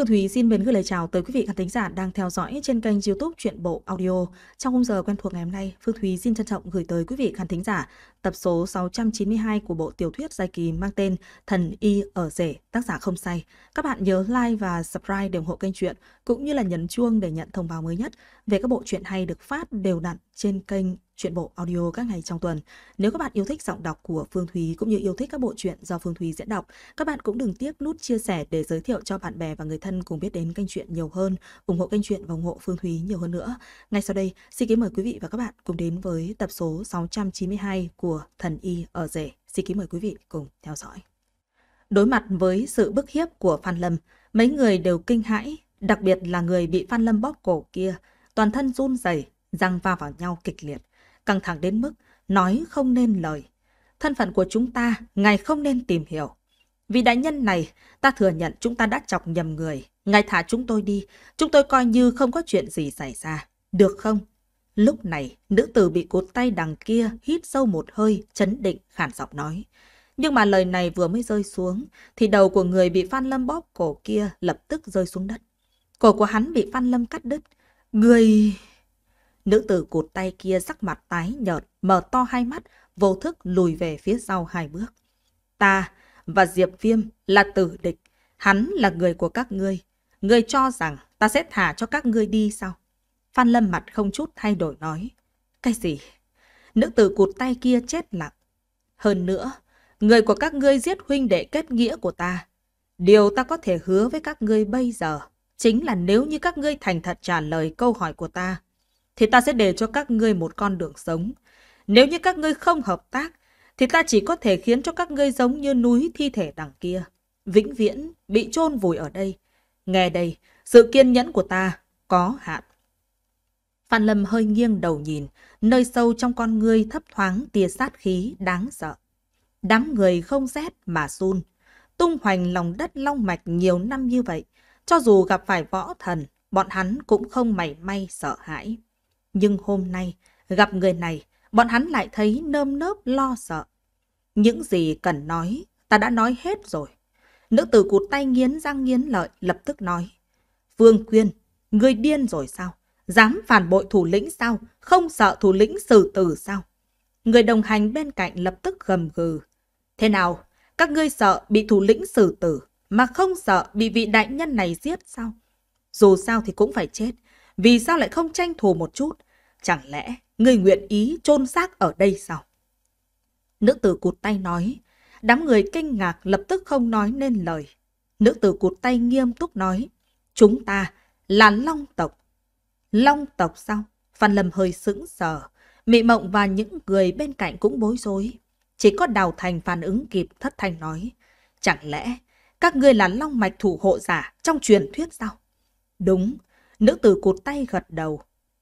Phương Thúy xin mến gửi lời chào tới quý vị khán thính giả đang theo dõi trên kênh YouTube Truyện bộ audio. Trong khung giờ quen thuộc ngày hôm nay, Phương Thúy xin trân trọng gửi tới quý vị khán thính giả tập số 692 của bộ tiểu thuyết dài kỳ mang tên Thần y ở rể, tác giả không say. Các bạn nhớ like và subscribe để ủng hộ kênh truyện cũng như là nhấn chuông để nhận thông báo mới nhất về các bộ truyện hay được phát đều đặn trên kênh truyện bộ audio các ngày trong tuần. Nếu các bạn yêu thích giọng đọc của Phương Thúy cũng như yêu thích các bộ truyện do Phương Thúy diễn đọc, các bạn cũng đừng tiếc nút chia sẻ để giới thiệu cho bạn bè và người thân cùng biết đến kênh truyện nhiều hơn, ủng hộ kênh truyện và ủng hộ Phương Thúy nhiều hơn nữa. Ngay sau đây, xin kính mời quý vị và các bạn cùng đến với tập số 692 của Thần Y ở rể. Xin kính mời quý vị cùng theo dõi. Đối mặt với sự bức hiếp của Phan Lâm, mấy người đều kinh hãi, đặc biệt là người bị Phan Lâm bóp cổ kia, toàn thân run rẩy, răng va vào nhau kịch liệt căng thẳng đến mức nói không nên lời. Thân phận của chúng ta, ngài không nên tìm hiểu. Vì đại nhân này, ta thừa nhận chúng ta đã chọc nhầm người. Ngài thả chúng tôi đi, chúng tôi coi như không có chuyện gì xảy ra. Được không? Lúc này, nữ tử bị cột tay đằng kia hít sâu một hơi, chấn định, khản giọng nói. Nhưng mà lời này vừa mới rơi xuống, thì đầu của người bị Phan Lâm bóp cổ kia lập tức rơi xuống đất. Cổ của hắn bị Phan Lâm cắt đứt. Người... Nữ tử cụt tay kia sắc mặt tái nhợt, mở to hai mắt, vô thức lùi về phía sau hai bước. Ta và Diệp Viêm là tử địch, hắn là người của các ngươi. Ngươi cho rằng ta sẽ thả cho các ngươi đi sao? Phan Lâm mặt không chút thay đổi nói. Cái gì? Nữ tử cụt tay kia chết lặng. Hơn nữa, người của các ngươi giết huynh đệ kết nghĩa của ta. Điều ta có thể hứa với các ngươi bây giờ chính là nếu như các ngươi thành thật trả lời câu hỏi của ta, thì ta sẽ để cho các ngươi một con đường sống. Nếu như các ngươi không hợp tác, thì ta chỉ có thể khiến cho các ngươi giống như núi thi thể đằng kia, vĩnh viễn bị chôn vùi ở đây. Nghe đây, sự kiên nhẫn của ta có hạn. Phan Lâm hơi nghiêng đầu nhìn, nơi sâu trong con ngươi thấp thoáng tia sát khí đáng sợ. Đám người không rét mà run, tung hoành lòng đất long mạch nhiều năm như vậy, cho dù gặp phải võ thần, bọn hắn cũng không mảy may sợ hãi. Nhưng hôm nay, gặp người này, bọn hắn lại thấy nơm nớp lo sợ. Những gì cần nói, ta đã nói hết rồi. Nữ tử cụt tay nghiến răng nghiến lợi, lập tức nói. Phương Quyên, người điên rồi sao? Dám phản bội thủ lĩnh sao? Không sợ thủ lĩnh xử tử sao? Người đồng hành bên cạnh lập tức gầm gừ. Thế nào? Các ngươi sợ bị thủ lĩnh xử tử, mà không sợ bị vị đại nhân này giết sao? Dù sao thì cũng phải chết, vì sao lại không tranh thủ một chút? Chẳng lẽ người nguyện ý chôn xác ở đây sao? Nữ tử cụt tay nói, đám người kinh ngạc lập tức không nói nên lời. Nữ tử cụt tay nghiêm túc nói, chúng ta là long tộc. Long tộc sao? Phan Lâm hơi sững sờ, Mị Mộng và những người bên cạnh cũng bối rối. Chỉ có Đào Thành phản ứng kịp thất thanh nói, chẳng lẽ các ngươi là long mạch thủ hộ giả trong truyền thuyết sao? Đúng, Nữ tử cụt tay gật đầu.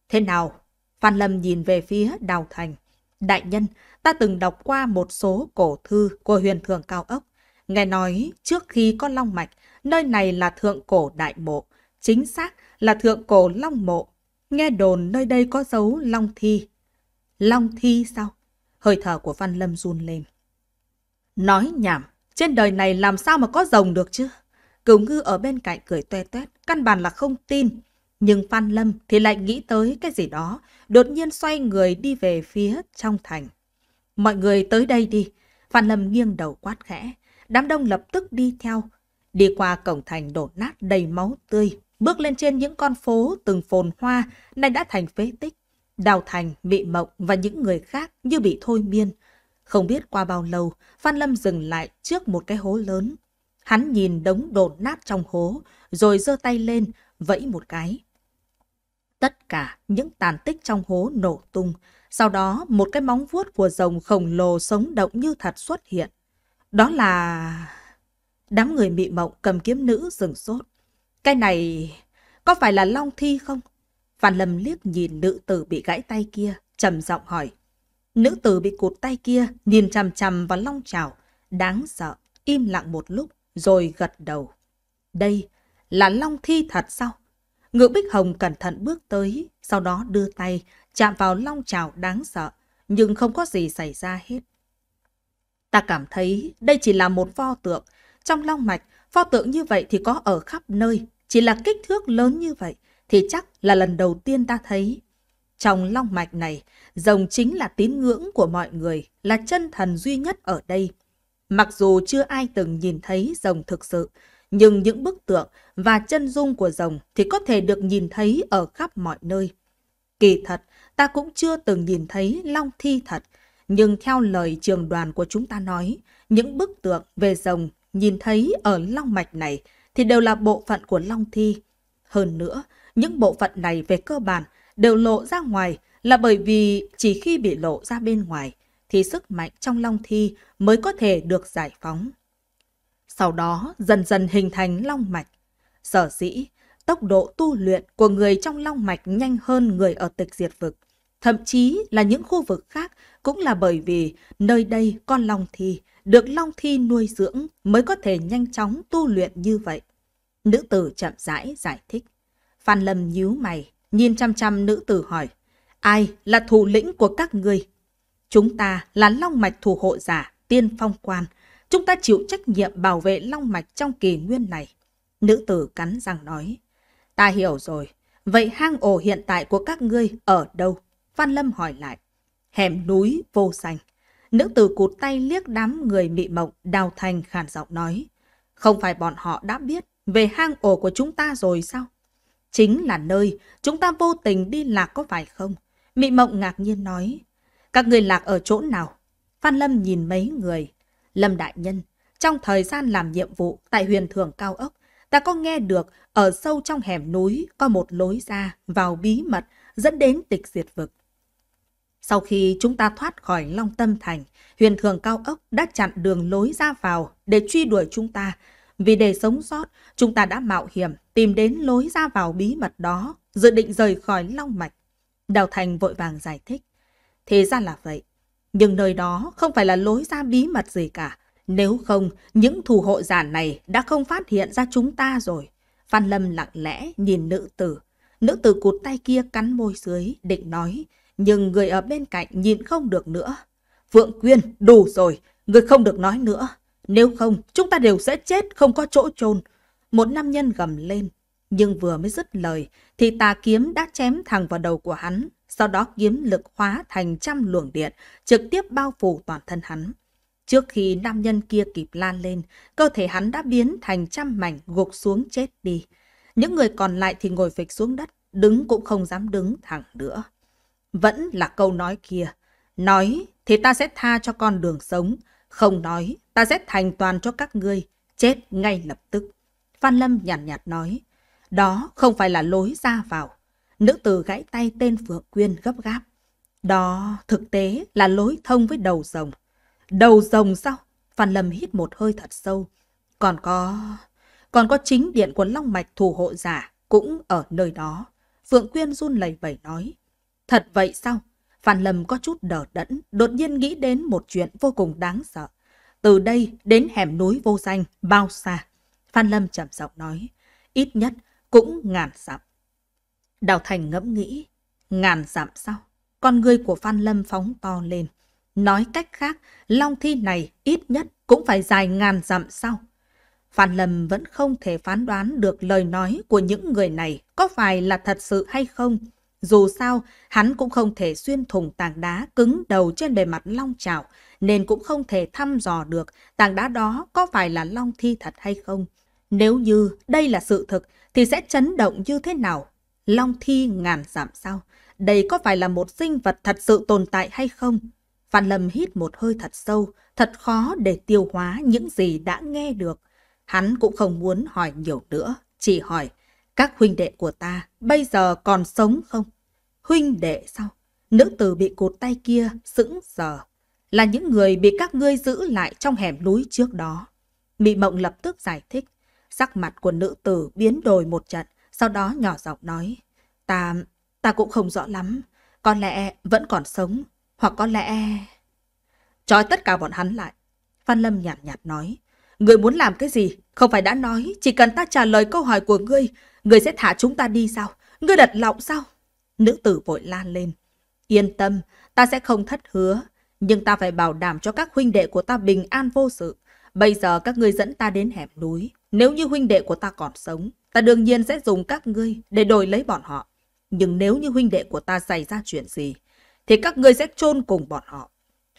Thế nào? Phan Lâm nhìn về phía Đào Thành. Đại nhân, ta từng đọc qua một số cổ thư của huyền thường cao ốc. Nghe nói trước khi có Long Mạch, nơi này là thượng cổ đại mộ. Chính xác là thượng cổ Long Mộ. Nghe đồn nơi đây có dấu Long Thi. Long Thi sao? Hơi thở của Phan Lâm run lên. Nói nhảm, trên đời này làm sao mà có rồng được chứ? Cửu ngư ở bên cạnh cười toe toét, căn bản là không tin. Nhưng Phan Lâm thì lại nghĩ tới cái gì đó, đột nhiên xoay người đi về phía trong thành. Mọi người tới đây đi. Phan Lâm nghiêng đầu quát khẽ. Đám đông lập tức đi theo. Đi qua cổng thành đổ nát đầy máu tươi. Bước lên trên những con phố từng phồn hoa, nay đã thành phế tích. Đào Thành, Mị Mộng và những người khác như bị thôi miên. Không biết qua bao lâu, Phan Lâm dừng lại trước một cái hố lớn. Hắn nhìn đống đổ nát trong hố, rồi giơ tay lên, vẫy một cái. Tất cả những tàn tích trong hố nổ tung, sau đó một cái móng vuốt của rồng khổng lồ sống động như thật xuất hiện. Đó là... Đám người mị mộng cầm kiếm nữ dừng sốt. Cái này... có phải là long thi không? Phan Lâm liếc nhìn nữ tử bị gãy tay kia, trầm giọng hỏi. Nữ tử bị cụt tay kia, nhìn chằm chằm vào long chào Đáng sợ, im lặng một lúc, rồi gật đầu. Đây là long thi thật sao? Ngự Bích Hồng cẩn thận bước tới, sau đó đưa tay, chạm vào long trào đáng sợ, nhưng không có gì xảy ra hết. Ta cảm thấy đây chỉ là một pho tượng. Trong long mạch, pho tượng như vậy thì có ở khắp nơi, chỉ là kích thước lớn như vậy thì chắc là lần đầu tiên ta thấy. Trong long mạch này, rồng chính là tín ngưỡng của mọi người, là chân thần duy nhất ở đây. Mặc dù chưa ai từng nhìn thấy rồng thực sự, nhưng những bức tượng và chân dung của rồng thì có thể được nhìn thấy ở khắp mọi nơi. Kỳ thật, ta cũng chưa từng nhìn thấy long thi thật, nhưng theo lời trường đoàn của chúng ta nói, những bức tượng về rồng nhìn thấy ở long mạch này thì đều là bộ phận của long thi. Hơn nữa, những bộ phận này về cơ bản đều lộ ra ngoài là bởi vì chỉ khi bị lộ ra bên ngoài thì sức mạnh trong long thi mới có thể được giải phóng sau đó dần dần hình thành long mạch. Sở dĩ, tốc độ tu luyện của người trong long mạch nhanh hơn người ở tịch diệt vực. Thậm chí là những khu vực khác cũng là bởi vì nơi đây con long thi, được long thi nuôi dưỡng mới có thể nhanh chóng tu luyện như vậy. Nữ tử chậm rãi giải thích. Phan Lâm nhíu mày, nhìn chăm chăm nữ tử hỏi. Ai là thủ lĩnh của các ngươi? Chúng ta là long mạch thủ hộ giả, tiên phong quan, Chúng ta chịu trách nhiệm bảo vệ long mạch trong kỳ nguyên này. Nữ tử cắn răng nói. Ta hiểu rồi. Vậy hang ổ hiện tại của các ngươi ở đâu? phan Lâm hỏi lại. Hẻm núi vô xanh. Nữ tử cụt tay liếc đám người mị mộng đào thành khàn giọng nói. Không phải bọn họ đã biết về hang ổ của chúng ta rồi sao? Chính là nơi chúng ta vô tình đi lạc có phải không? Mị mộng ngạc nhiên nói. Các người lạc ở chỗ nào? Phan Lâm nhìn mấy người, Lâm Đại Nhân, trong thời gian làm nhiệm vụ tại huyền thường cao ốc, ta có nghe được ở sâu trong hẻm núi có một lối ra vào bí mật dẫn đến tịch diệt vực. Sau khi chúng ta thoát khỏi Long Tâm Thành, huyền thường cao ốc đã chặn đường lối ra vào để truy đuổi chúng ta. Vì để sống sót, chúng ta đã mạo hiểm tìm đến lối ra vào bí mật đó, dự định rời khỏi Long Mạch. Đào Thành vội vàng giải thích. Thế ra là vậy, nhưng nơi đó không phải là lối ra bí mật gì cả. Nếu không, những thủ hộ giả này đã không phát hiện ra chúng ta rồi. Phan Lâm lặng lẽ nhìn nữ tử. Nữ tử cụt tay kia cắn môi dưới, định nói. Nhưng người ở bên cạnh nhìn không được nữa. Phượng Quyên, đủ rồi, người không được nói nữa. Nếu không, chúng ta đều sẽ chết, không có chỗ chôn Một nam nhân gầm lên. Nhưng vừa mới dứt lời, thì tà kiếm đã chém thẳng vào đầu của hắn sau đó kiếm lực hóa thành trăm luồng điện, trực tiếp bao phủ toàn thân hắn. Trước khi nam nhân kia kịp lan lên, cơ thể hắn đã biến thành trăm mảnh gục xuống chết đi. Những người còn lại thì ngồi phịch xuống đất, đứng cũng không dám đứng thẳng nữa. Vẫn là câu nói kia, nói thì ta sẽ tha cho con đường sống, không nói ta sẽ thành toàn cho các ngươi, chết ngay lập tức. Phan Lâm nhàn nhạt, nhạt nói, đó không phải là lối ra vào, Nữ tử gãy tay tên Phượng Quyên gấp gáp. Đó thực tế là lối thông với đầu rồng. Đầu rồng sao? Phan Lâm hít một hơi thật sâu. Còn có... Còn có chính điện của Long Mạch thủ hộ giả cũng ở nơi đó. Phượng Quyên run lẩy bẩy nói. Thật vậy sao? Phan Lâm có chút đờ đẫn, đột nhiên nghĩ đến một chuyện vô cùng đáng sợ. Từ đây đến hẻm núi vô danh, bao xa? Phan Lâm trầm giọng nói. Ít nhất cũng ngàn dặm. Đào Thành ngẫm nghĩ, ngàn dặm sau, con người của Phan Lâm phóng to lên. Nói cách khác, long thi này ít nhất cũng phải dài ngàn dặm sau. Phan Lâm vẫn không thể phán đoán được lời nói của những người này có phải là thật sự hay không. Dù sao, hắn cũng không thể xuyên thủng tảng đá cứng đầu trên bề mặt long trào, nên cũng không thể thăm dò được tảng đá đó có phải là long thi thật hay không. Nếu như đây là sự thực, thì sẽ chấn động như thế nào Long Thi ngàn giảm sao? Đây có phải là một sinh vật thật sự tồn tại hay không? Phan Lâm hít một hơi thật sâu, thật khó để tiêu hóa những gì đã nghe được. Hắn cũng không muốn hỏi nhiều nữa, chỉ hỏi, các huynh đệ của ta bây giờ còn sống không? Huynh đệ sao? Nữ tử bị cột tay kia sững sờ, là những người bị các ngươi giữ lại trong hẻm núi trước đó. Mị Mộng lập tức giải thích, sắc mặt của nữ tử biến đổi một trận, sau đó nhỏ giọng nói. Ta, ta cũng không rõ lắm, có lẽ vẫn còn sống, hoặc có lẽ... Trói tất cả bọn hắn lại. Phan Lâm nhàn nhạt, nhạt nói. Người muốn làm cái gì? Không phải đã nói, chỉ cần ta trả lời câu hỏi của ngươi, ngươi sẽ thả chúng ta đi sao? Ngươi đặt lọng sao? Nữ tử vội lan lên. Yên tâm, ta sẽ không thất hứa, nhưng ta phải bảo đảm cho các huynh đệ của ta bình an vô sự. Bây giờ các ngươi dẫn ta đến hẻm núi, nếu như huynh đệ của ta còn sống, Ta đương nhiên sẽ dùng các ngươi để đổi lấy bọn họ. Nhưng nếu như huynh đệ của ta xảy ra chuyện gì, thì các ngươi sẽ chôn cùng bọn họ.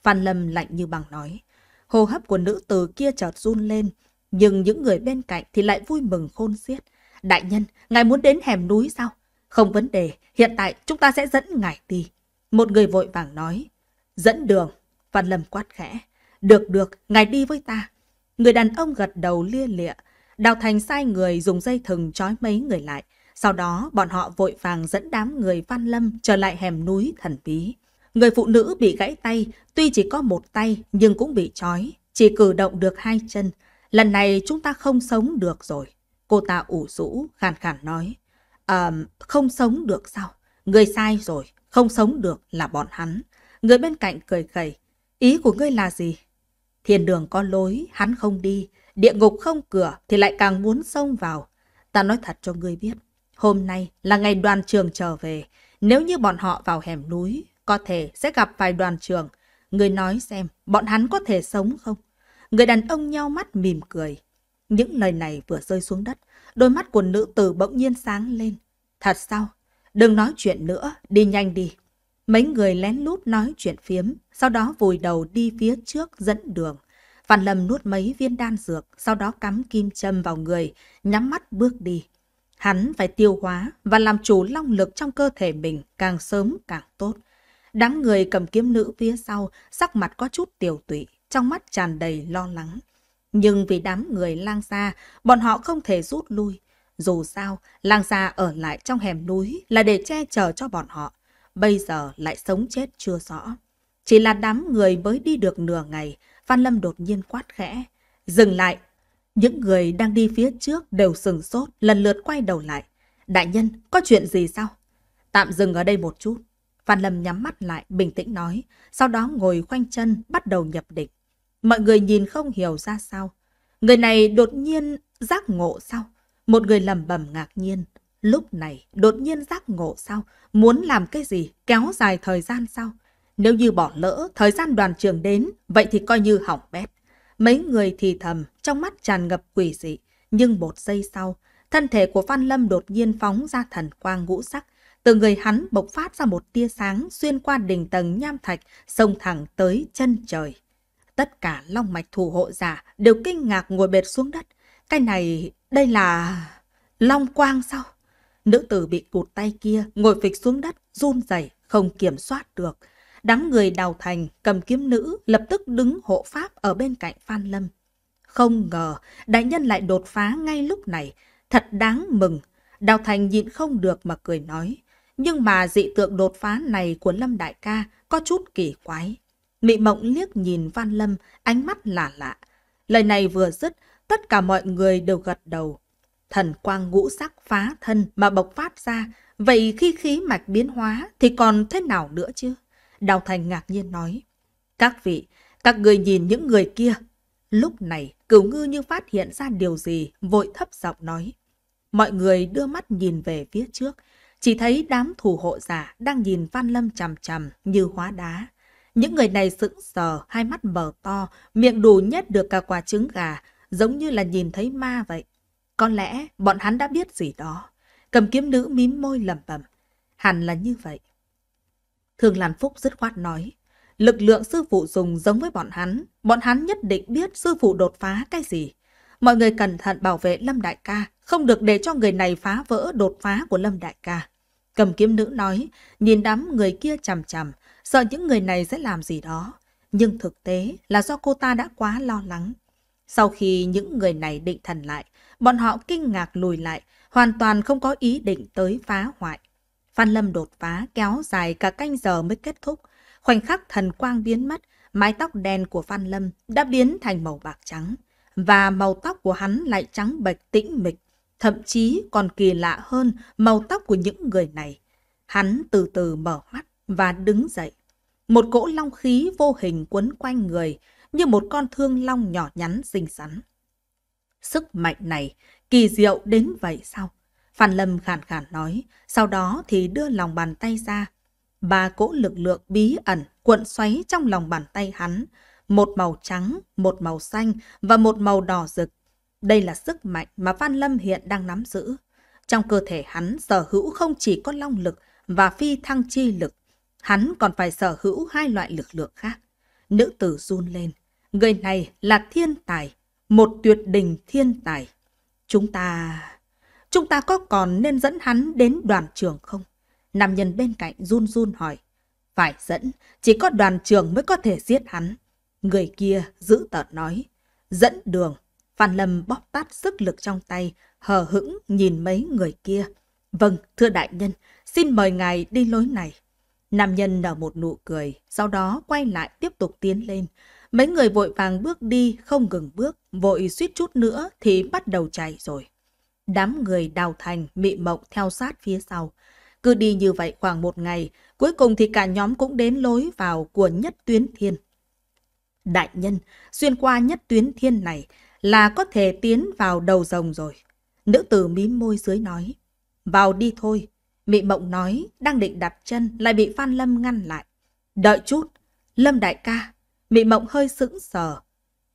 Phan Lâm lạnh như băng nói. Hô hấp của nữ tử kia chợt run lên, nhưng những người bên cạnh thì lại vui mừng khôn xiết. Đại nhân, ngài muốn đến hẻm núi sao? Không vấn đề, hiện tại chúng ta sẽ dẫn ngài đi. Một người vội vàng nói. Dẫn đường, Phan Lâm quát khẽ. Được được, ngài đi với ta. Người đàn ông gật đầu lia lịa, Đào Thành sai người dùng dây thừng trói mấy người lại. Sau đó bọn họ vội vàng dẫn đám người Văn Lâm trở lại hẻm núi thần bí. Người phụ nữ bị gãy tay, tuy chỉ có một tay nhưng cũng bị trói, chỉ cử động được hai chân. Lần này chúng ta không sống được rồi. Cô ta ủ rũ, khàn khàn nói. À, không sống được sao? Người sai rồi, không sống được là bọn hắn. Người bên cạnh cười khẩy. Ý của ngươi là gì? Thiền đường có lối, hắn không đi. Địa ngục không cửa thì lại càng muốn xông vào. Ta nói thật cho ngươi biết, hôm nay là ngày đoàn trường trở về. Nếu như bọn họ vào hẻm núi, có thể sẽ gặp vài đoàn trường. Ngươi nói xem, bọn hắn có thể sống không? Người đàn ông nhau mắt mỉm cười. Những lời này vừa rơi xuống đất, đôi mắt của nữ tử bỗng nhiên sáng lên. Thật sao? Đừng nói chuyện nữa, đi nhanh đi. Mấy người lén lút nói chuyện phiếm, sau đó vùi đầu đi phía trước dẫn đường. Phan Lâm nuốt mấy viên đan dược, sau đó cắm kim châm vào người, nhắm mắt bước đi. Hắn phải tiêu hóa và làm chủ long lực trong cơ thể mình càng sớm càng tốt. Đám người cầm kiếm nữ phía sau, sắc mặt có chút tiều tụy, trong mắt tràn đầy lo lắng. Nhưng vì đám người lang xa, bọn họ không thể rút lui. Dù sao, lang xa ở lại trong hẻm núi là để che chở cho bọn họ. Bây giờ lại sống chết chưa rõ. Chỉ là đám người mới đi được nửa ngày, Phan Lâm đột nhiên quát khẽ. Dừng lại! Những người đang đi phía trước đều sừng sốt, lần lượt quay đầu lại. Đại nhân, có chuyện gì sao? Tạm dừng ở đây một chút. Phan Lâm nhắm mắt lại, bình tĩnh nói, sau đó ngồi khoanh chân, bắt đầu nhập định. Mọi người nhìn không hiểu ra sao. Người này đột nhiên giác ngộ sao? Một người lầm bẩm ngạc nhiên. Lúc này, đột nhiên giác ngộ sao? Muốn làm cái gì? Kéo dài thời gian sao? Nếu như bỏ lỡ, thời gian đoàn trường đến, vậy thì coi như hỏng bét. Mấy người thì thầm, trong mắt tràn ngập quỷ dị. Nhưng một giây sau, thân thể của Văn Lâm đột nhiên phóng ra thần quang ngũ sắc. Từ người hắn bộc phát ra một tia sáng xuyên qua đỉnh tầng nham thạch, sông thẳng tới chân trời. Tất cả long mạch thủ hộ giả đều kinh ngạc ngồi bệt xuống đất. Cái này, đây là... Long quang sao? Nữ tử bị cụt tay kia, ngồi phịch xuống đất, run rẩy không kiểm soát được. Đám người đào thành cầm kiếm nữ lập tức đứng hộ pháp ở bên cạnh Phan Lâm. Không ngờ, đại nhân lại đột phá ngay lúc này. Thật đáng mừng. Đào thành nhịn không được mà cười nói. Nhưng mà dị tượng đột phá này của Lâm Đại ca có chút kỳ quái. Mị mộng liếc nhìn Phan Lâm, ánh mắt lạ lạ. Lời này vừa dứt, tất cả mọi người đều gật đầu. Thần quang ngũ sắc phá thân mà bộc phát ra, vậy khi khí mạch biến hóa thì còn thế nào nữa chứ? Đào Thành ngạc nhiên nói. Các vị, các người nhìn những người kia. Lúc này, cửu ngư như phát hiện ra điều gì, vội thấp giọng nói. Mọi người đưa mắt nhìn về phía trước, chỉ thấy đám thủ hộ giả đang nhìn Văn Lâm chằm chằm như hóa đá. Những người này sững sờ, hai mắt mở to, miệng đủ nhét được cả quả trứng gà, giống như là nhìn thấy ma vậy. Có lẽ bọn hắn đã biết gì đó. Cầm kiếm nữ mím môi lẩm bẩm. Hẳn là như vậy. Thường Lan Phúc dứt khoát nói. Lực lượng sư phụ dùng giống với bọn hắn. Bọn hắn nhất định biết sư phụ đột phá cái gì. Mọi người cẩn thận bảo vệ Lâm Đại Ca, không được để cho người này phá vỡ đột phá của Lâm Đại Ca. Cầm kiếm nữ nói, nhìn đám người kia chằm chằm, sợ những người này sẽ làm gì đó. Nhưng thực tế là do cô ta đã quá lo lắng. Sau khi những người này định thần lại, bọn họ kinh ngạc lùi lại, hoàn toàn không có ý định tới phá hoại. Phan Lâm đột phá kéo dài cả canh giờ mới kết thúc. Khoảnh khắc thần quang biến mất, mái tóc đen của Phan Lâm đã biến thành màu bạc trắng. Và màu tóc của hắn lại trắng bạch tĩnh mịch, thậm chí còn kỳ lạ hơn màu tóc của những người này. Hắn từ từ mở mắt và đứng dậy. Một cỗ long khí vô hình quấn quanh người như một con thương long nhỏ nhắn xinh xắn. Sức mạnh này kỳ diệu đến vậy sao? Phan Lâm khàn khàn nói, sau đó thì đưa lòng bàn tay ra. Ba cỗ lực lượng bí ẩn cuộn xoáy trong lòng bàn tay hắn, một màu trắng, một màu xanh và một màu đỏ rực. Đây là sức mạnh mà Phan Lâm hiện đang nắm giữ. Trong cơ thể hắn sở hữu không chỉ có long lực và phi thăng chi lực, hắn còn phải sở hữu hai loại lực lượng khác. Nữ tử run lên, người này là thiên tài, một tuyệt đỉnh thiên tài. Chúng ta chúng ta có còn nên dẫn hắn đến đoàn trường không? Nam nhân bên cạnh run run hỏi. Phải dẫn, chỉ có đoàn trường mới có thể giết hắn. Người kia giữ tợn nói. Dẫn đường. Phan Lâm bóp tát sức lực trong tay, hờ hững nhìn mấy người kia. Vâng, thưa đại nhân, xin mời ngài đi lối này. Nam nhân nở một nụ cười, sau đó quay lại tiếp tục tiến lên. Mấy người vội vàng bước đi, không ngừng bước, vội suýt chút nữa thì bắt đầu chạy rồi. Đám người đào thành, mị mộng theo sát phía sau. Cứ đi như vậy khoảng một ngày, cuối cùng thì cả nhóm cũng đến lối vào của nhất tuyến thiên. Đại nhân, xuyên qua nhất tuyến thiên này là có thể tiến vào đầu rồng rồi. Nữ tử mím môi dưới nói. Vào đi thôi. Mị mộng nói, đang định đặt chân lại bị Phan Lâm ngăn lại. Đợi chút, Lâm đại ca. Mị mộng hơi sững sờ.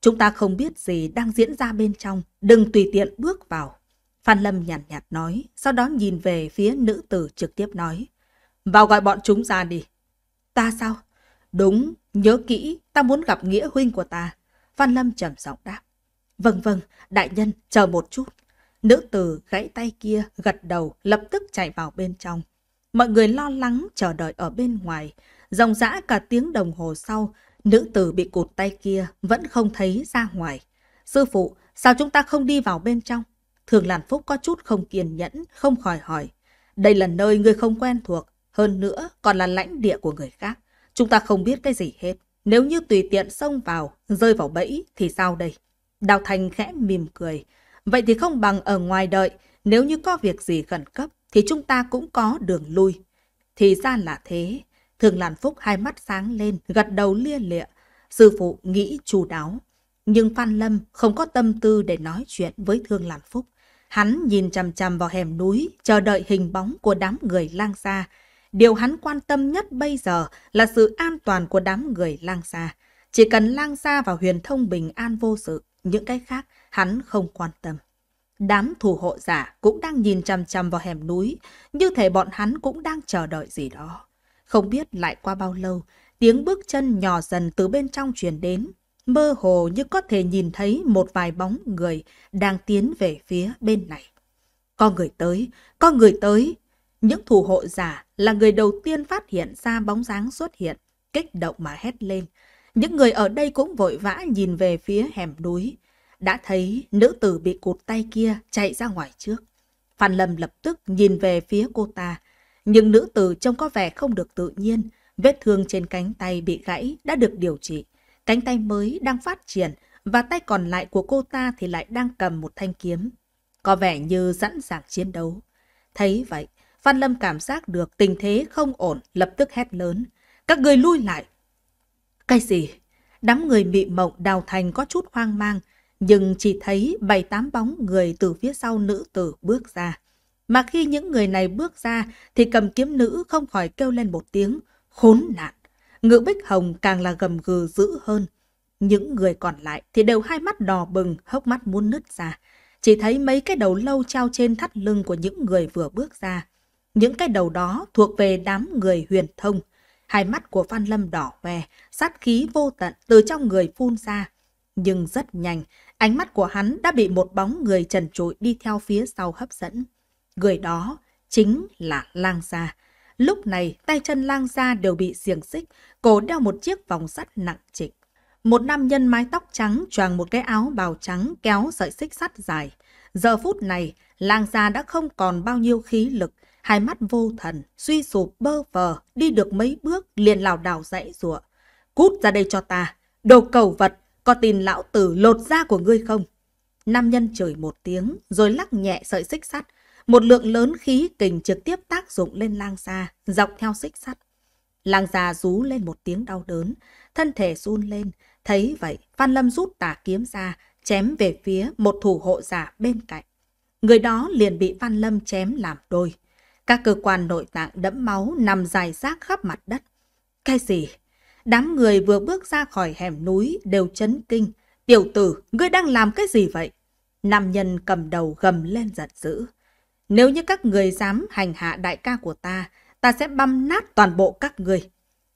Chúng ta không biết gì đang diễn ra bên trong, đừng tùy tiện bước vào. Phan Lâm nhàn nhạt, nhạt nói, sau đó nhìn về phía nữ tử trực tiếp nói. Vào gọi bọn chúng ra đi. Ta sao? Đúng, nhớ kỹ, ta muốn gặp nghĩa huynh của ta. Phan Lâm trầm giọng đáp. Vâng vâng, đại nhân, chờ một chút. Nữ tử gãy tay kia, gật đầu, lập tức chạy vào bên trong. Mọi người lo lắng chờ đợi ở bên ngoài. Dòng dã cả tiếng đồng hồ sau, nữ tử bị cụt tay kia vẫn không thấy ra ngoài. Sư phụ, sao chúng ta không đi vào bên trong? Thường Lan Phúc có chút không kiên nhẫn, không khỏi hỏi. Đây là nơi người không quen thuộc, hơn nữa còn là lãnh địa của người khác. Chúng ta không biết cái gì hết. Nếu như tùy tiện xông vào, rơi vào bẫy thì sao đây? Đào Thành khẽ mỉm cười. Vậy thì không bằng ở ngoài đợi, nếu như có việc gì khẩn cấp thì chúng ta cũng có đường lui. Thì ra là thế. Thường Lan Phúc hai mắt sáng lên, gật đầu lia lịa. Sư phụ nghĩ chú đáo. Nhưng Phan Lâm không có tâm tư để nói chuyện với Thương Lan Phúc. Hắn nhìn chằm chằm vào hẻm núi, chờ đợi hình bóng của đám người lang xa. Điều hắn quan tâm nhất bây giờ là sự an toàn của đám người lang xa. Chỉ cần lang xa và huyền thông bình an vô sự, những cái khác hắn không quan tâm. Đám thủ hộ giả cũng đang nhìn chằm chằm vào hẻm núi, như thể bọn hắn cũng đang chờ đợi gì đó. Không biết lại qua bao lâu, tiếng bước chân nhỏ dần từ bên trong truyền đến, mơ hồ như có thể nhìn thấy một vài bóng người đang tiến về phía bên này. Có người tới, có người tới. Những thủ hộ giả là người đầu tiên phát hiện ra bóng dáng xuất hiện, kích động mà hét lên. Những người ở đây cũng vội vã nhìn về phía hẻm núi. Đã thấy nữ tử bị cụt tay kia chạy ra ngoài trước. Phan Lâm lập tức nhìn về phía cô ta. Nhưng nữ tử trông có vẻ không được tự nhiên, vết thương trên cánh tay bị gãy đã được điều trị Cánh tay mới đang phát triển và tay còn lại của cô ta thì lại đang cầm một thanh kiếm. Có vẻ như sẵn sàng chiến đấu. Thấy vậy, Phan Lâm cảm giác được tình thế không ổn, lập tức hét lớn. Các người lui lại. Cái gì? Đám người bị mộng đào thành có chút hoang mang, nhưng chỉ thấy bảy tám bóng người từ phía sau nữ tử bước ra. Mà khi những người này bước ra thì cầm kiếm nữ không khỏi kêu lên một tiếng, khốn nạn. Ngự Bích Hồng càng là gầm gừ dữ hơn. Những người còn lại thì đều hai mắt đỏ bừng, hốc mắt muốn nứt ra. Chỉ thấy mấy cái đầu lâu treo trên thắt lưng của những người vừa bước ra. Những cái đầu đó thuộc về đám người huyền thông. Hai mắt của Phan Lâm đỏ hoe, sát khí vô tận từ trong người phun ra. Nhưng rất nhanh, ánh mắt của hắn đã bị một bóng người trần trụi đi theo phía sau hấp dẫn. Người đó chính là lang gia. Lúc này, tay chân lang gia đều bị xiềng xích, cổ đeo một chiếc vòng sắt nặng trịch. Một nam nhân mái tóc trắng choàng một cái áo bào trắng kéo sợi xích sắt dài. Giờ phút này, lang gia đã không còn bao nhiêu khí lực, hai mắt vô thần, suy sụp bơ vờ, đi được mấy bước liền lảo đảo dãy rụa. Cút ra đây cho ta, đồ cầu vật, có tin lão tử lột da của ngươi không? Nam nhân chửi một tiếng, rồi lắc nhẹ sợi xích sắt, một lượng lớn khí kình trực tiếp tác dụng lên lang gia, dọc theo xích sắt. Lang gia rú lên một tiếng đau đớn, thân thể run lên. Thấy vậy, Phan Lâm rút tà kiếm ra, chém về phía một thủ hộ giả bên cạnh. Người đó liền bị Phan Lâm chém làm đôi. Các cơ quan nội tạng đẫm máu nằm dài rác khắp mặt đất. Cái gì? Đám người vừa bước ra khỏi hẻm núi đều chấn kinh. Tiểu tử, ngươi đang làm cái gì vậy? Nam nhân cầm đầu gầm lên giận dữ. Nếu như các người dám hành hạ đại ca của ta, ta sẽ băm nát toàn bộ các người.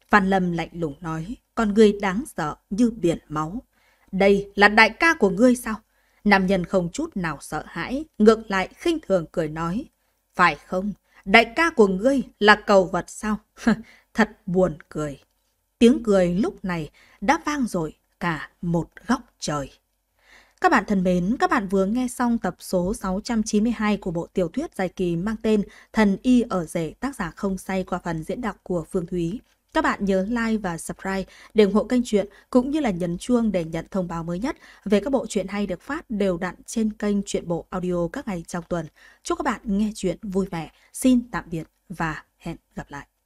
Phan Lâm lạnh lùng nói, con ngươi đáng sợ như biển máu. Đây là đại ca của ngươi sao? Nam nhân không chút nào sợ hãi, ngược lại khinh thường cười nói. Phải không? Đại ca của ngươi là cầu vật sao? Thật buồn cười. Tiếng cười lúc này đã vang rồi cả một góc trời. Các bạn thân mến, các bạn vừa nghe xong tập số 692 của bộ tiểu thuyết dài kỳ mang tên Thần Y ở rể tác giả không say qua phần diễn đọc của Phương Thúy. Các bạn nhớ like và subscribe để ủng hộ kênh truyện cũng như là nhấn chuông để nhận thông báo mới nhất về các bộ truyện hay được phát đều đặn trên kênh truyện bộ audio các ngày trong tuần. Chúc các bạn nghe truyện vui vẻ. Xin tạm biệt và hẹn gặp lại.